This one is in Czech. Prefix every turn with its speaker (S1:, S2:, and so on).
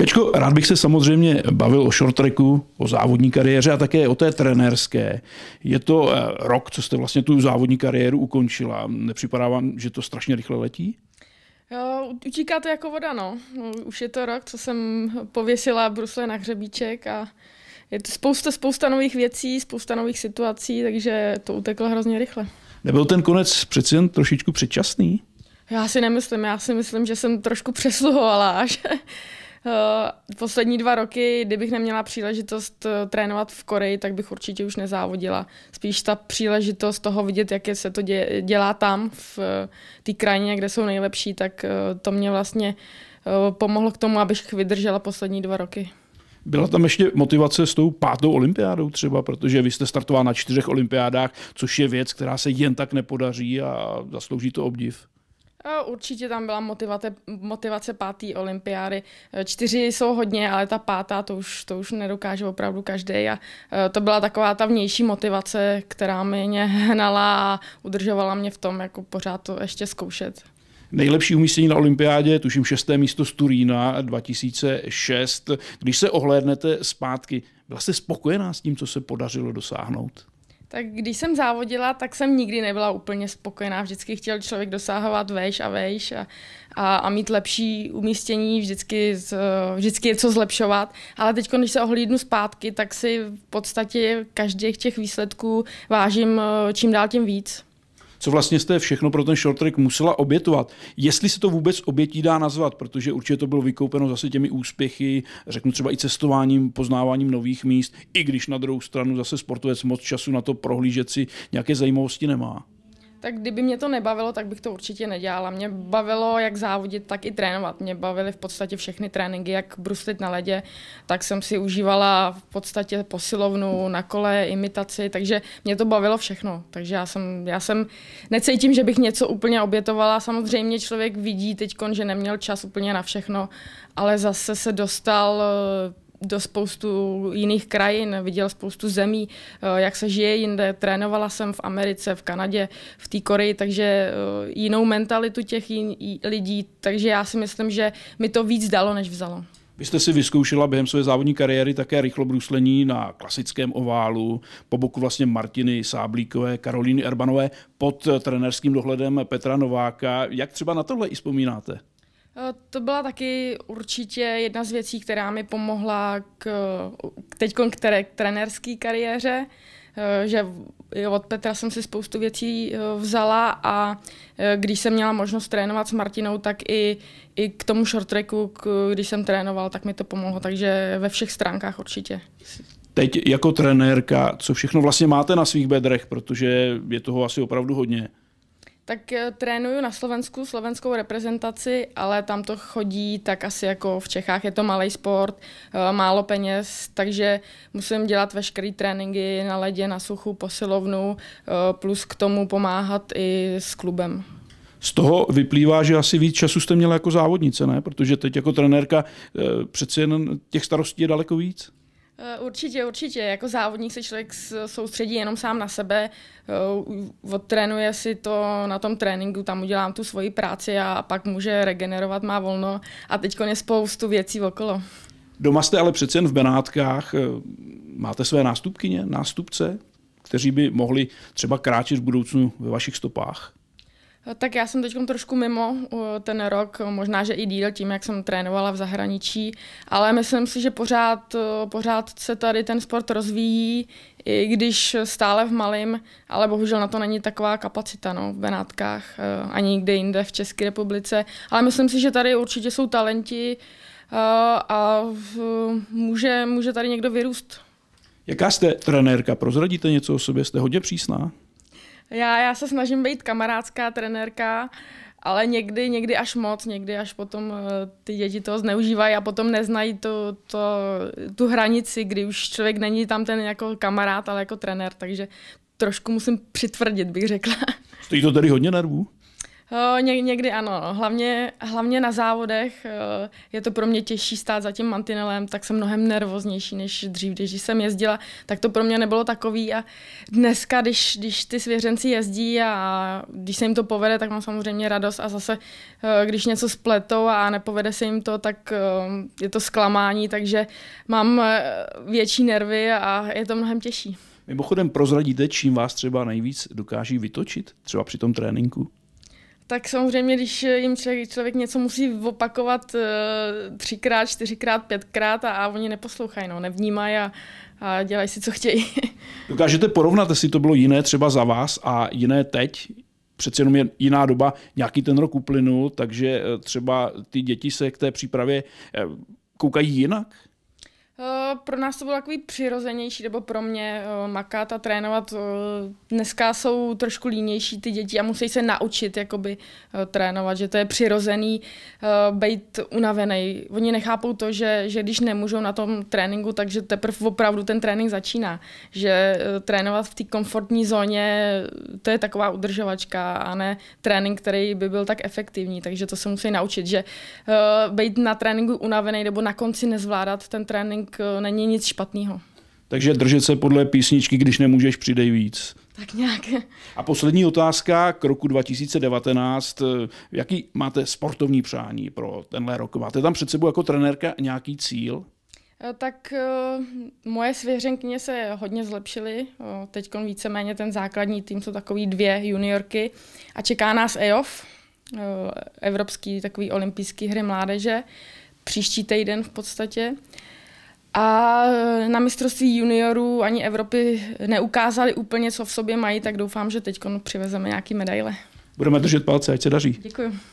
S1: Kačko, rád bych se samozřejmě bavil o short tracku, o závodní kariéře a také o té trenérské. Je to eh, rok, co jste vlastně tu závodní kariéru ukončila. Nepřipadá vám, že to strašně rychle letí?
S2: Jo, utíká to jako voda, no. no. Už je to rok, co jsem pověsila brusle na hřebíček a je to spousta, spousta nových věcí, spousta nových situací, takže to uteklo hrozně rychle.
S1: Nebyl ten konec přeci jen trošičku předčasný?
S2: Já si nemyslím, já si myslím, že jsem trošku přesluhovala, že Eh, poslední dva roky, kdybych neměla příležitost eh, trénovat v Koreji, tak bych určitě už nezávodila. Spíš ta příležitost toho vidět, jak se to dělá tam, v eh, té krajině, kde jsou nejlepší, tak to mě vlastně pomohlo k tomu, abych vydržela poslední dva roky.
S1: Byla tam ještě motivace s tou pátou olympiádou třeba, protože vy jste startoval na čtyřech olympiádách, což je věc, která se jen tak nepodaří a zaslouží to obdiv.
S2: Určitě tam byla motivace, motivace pátý olympiády. E, čtyři jsou hodně, ale ta pátá to už, to už nedokáže opravdu každý. A e, to byla taková ta vnější motivace, která mě hnala a udržovala mě v tom, jako pořád to ještě zkoušet.
S1: Nejlepší umístění na olympiádě, tuším šesté místo z Turína 2006. Když se ohlédnete zpátky, byla jste spokojená s tím, co se podařilo dosáhnout?
S2: Tak když jsem závodila, tak jsem nikdy nebyla úplně spokojená. Vždycky chtěl člověk dosahovat vejš a vejš a, a, a mít lepší umístění, vždycky, z, vždycky je co zlepšovat. Ale teď, když se ohlídnu zpátky, tak si v podstatě každých těch výsledků vážím eh, čím dál tím víc
S1: co vlastně jste všechno pro ten short track musela obětovat. Jestli se to vůbec obětí dá nazvat, protože určitě to bylo vykoupeno zase těmi úspěchy, řeknu třeba i cestováním, poznáváním nových míst, i když na druhou stranu zase sportovec moc času na to prohlížet si nějaké zajímavosti nemá
S2: tak kdyby mě to nebavilo, tak bych to určitě nedělala. Mě bavilo jak závodit, tak i trénovat. Mě bavily v podstatě všechny tréninky, jak bruslit na ledě, tak jsem si užívala v podstatě posilovnu na kole, imitaci, takže mě to bavilo všechno. Takže já jsem, já jsem necítím, že bych něco úplně obětovala. Samozřejmě člověk vidí teď, že neměl čas úplně na všechno, ale zase se dostal do spoustu jiných krajin, viděl spoustu zemí, eh, jak se žije jinde. Trénovala jsem v Americe, v Kanadě, v té Koreji, takže eh, jinou mentalitu těch jin, lidí. Takže já si myslím, že mi to víc dalo, než vzalo. Vy
S1: jste si vyzkoušela během své závodní kariéry také rychlobruslení na klasickém oválu, po boku vlastně Martiny Sáblíkové, Karolíny Erbanové, pod eh, trenerským dohledem Petra Nováka. Jak třeba na tohle i vzpomínáte?
S2: Eh, to byla taky určitě jedna z věcí, která mi pomohla k, teď k, trenerské k kariéře, eh, že od Petra jsem si spoustu věcí eh, vzala a když jsem měla možnost trénovat s Martinou, tak i, i k tomu short tracku, když jsem trénoval, tak mi to pomohlo, takže ve všech stránkách určitě.
S1: Teď jako trenérka, co všechno vlastně máte na svých bedrech, protože je toho asi opravdu hodně?
S2: Tak eh, trénuju na Slovensku, slovenskou reprezentaci, ale tam to chodí tak asi jako v Čechách. Je to malý sport, eh, málo peněz, takže musím dělat veškeré tréninky na ledě, na suchu, posilovnu, eh, plus k tomu pomáhat i s klubem. Z
S1: toho vyplývá, že asi víc času jste měla jako závodnice, ne? Protože teď jako trenérka přeci jen těch starostí je daleko víc.
S2: Eh, určitě, určitě. Jako závodník se člověk soustředí jenom sám na sebe, eh, odtrénuje si to na tom tréninku, tam udělám tu svoji práci a pak může regenerovat, má volno a teď je spoustu věcí okolo.
S1: Doma jste ale přece jen v Benátkách, eh, máte své nástupkyně, nástupce, kteří by mohli třeba kráčet v budoucnu ve vašich stopách?
S2: Eh, tak já jsem teď trošku mimo eh, ten rok, eh, možná, že i díl tím, jak jsem trénovala v zahraničí, ale myslím si, že pořád, pořád se tady ten sport rozvíjí, i když stále v malém, ale bohužel na to není taková kapacita no, v Benátkách ani nikde jinde v České republice. Ale myslím si, že tady určitě jsou talenti a může, může tady někdo vyrůst.
S1: Jaká jste trenérka? Prozradíte něco o sobě? Jste hodně přísná?
S2: Já, já se snažím být kamarádská trenérka, ale někdy, někdy až moc, někdy až potom eh, ty děti toho zneužívají a potom neznají to, to, tu hranici, kdy už člověk není tam ten jako kamarád, ale jako trenér, takže trošku musím přitvrdit, bych řekla. Stojí to tady hodně nervů? Eh, ně, někdy ano, no. hlavně, hlavně na závodech eh, je to pro mě těžší stát za tím mantinelem, tak jsem mnohem nervoznější, než dřív, když jsem jezdila, tak to pro mě nebylo takový a dneska, když, když ty svěřenci jezdí a když se jim to povede, tak mám samozřejmě radost a zase, eh, když něco spletou a nepovede se jim to, tak je to zklamání, takže mám větší nervy a je to mnohem těžší.
S1: Mimochodem prozradíte, čím vás třeba nejvíc dokáží vytočit, třeba při tom tréninku?
S2: Tak samozřejmě, když jim člověk, člověk něco musí opakovat eh, třikrát, čtyřikrát, pětkrát a, a oni neposlouchají, no, nevnímají a, a dělají si, co chtějí.
S1: Dokážete porovnat, jestli to bylo jiné třeba za vás a jiné teď? Přece jenom je jiná doba, nějaký ten rok uplynul, takže eh, třeba ty děti se k té přípravě eh, koukají jinak?
S2: pro nás to bylo takový přirozenější, nebo pro mě eh, makat a trénovat. Eh, dneska jsou trošku línější ty děti a musí se naučit jakoby eh, trénovat, že to je přirozený být unavený. Oni nechápou to, že, že když nemůžou na tom tréninku, takže teprve opravdu ten trénink začíná. Že trénovat v té komfortní zóně, to je taková udržovačka a ne trénink, který by byl tak efektivní, takže to se musí naučit, že být na tréninku unavený nebo na konci nezvládat ten trénink není nic špatného.
S1: Takže držet se podle písničky, když nemůžeš, přidej víc. Tak nějak. A poslední otázka k roku 2019. Jaký máte sportovní přání pro tenhle rok? Máte tam před sebou jako trenérka nějaký cíl?
S2: Eh, tak eh, moje svěřenkyně se hodně zlepšily. Eh, Teď víceméně ten základní tým jsou takový dvě juniorky a čeká nás EOF, Evropský takový olympijský hry mládeže, příští týden v podstatě. A na mistrovství juniorů ani Evropy neukázali úplně, co v sobě mají, tak doufám, že teď přivezeme nějaké medaile.
S1: Budeme držet palce, ať se daří.
S2: Děkuji.